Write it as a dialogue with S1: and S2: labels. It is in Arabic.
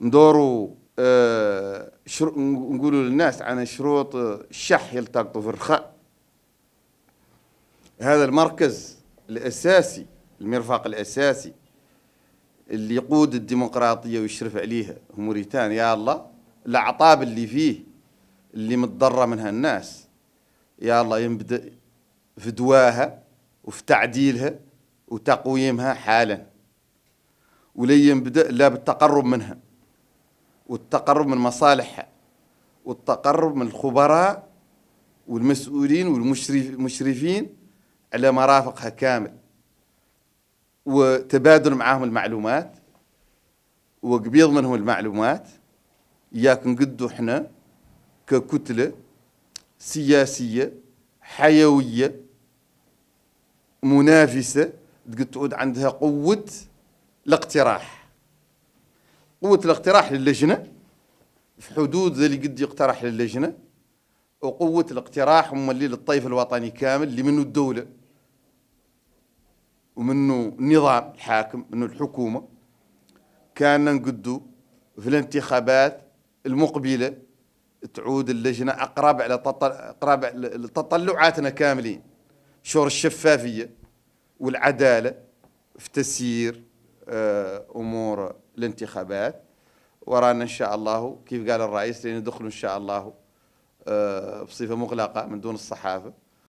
S1: ندوروا آه نقولوا للناس عن شروط الشح يلتقطوا في الرخاء هذا المركز الأساسي المرفق الأساسي اللي يقود الديمقراطية ويشرف عليها موريتانيا يا الله الأعطاب اللي فيه اللي متضرة منها الناس يا الله ينبدأ في دواها وفي تعديلها وتقويمها حالا ولين ينبدا لا بالتقرب منها والتقرب من مصالحها والتقرب من الخبراء والمسؤولين والمشرفين على مرافقها كامل وتبادل معاهم المعلومات وقبيض منهم المعلومات ياك نقدو احنا ككتله سياسيه حيويه منافسه تقعد عندها قوه الاقتراح قوة الاقتراح للجنة في حدود اللي قد يقترح للجنة وقوة الاقتراح مولي للطيف الوطني كامل اللي منه الدولة ومنه النظام الحاكم منه الحكومة كان نقدو في الانتخابات المقبلة تعود اللجنة أقرب على أقرب لتطلعاتنا كاملين شور الشفافية والعدالة في تسيير آه، أمور الانتخابات ورانا ان شاء الله كيف قال الرئيس لندخلوا ان شاء الله آه، بصفه مغلقه من دون الصحافه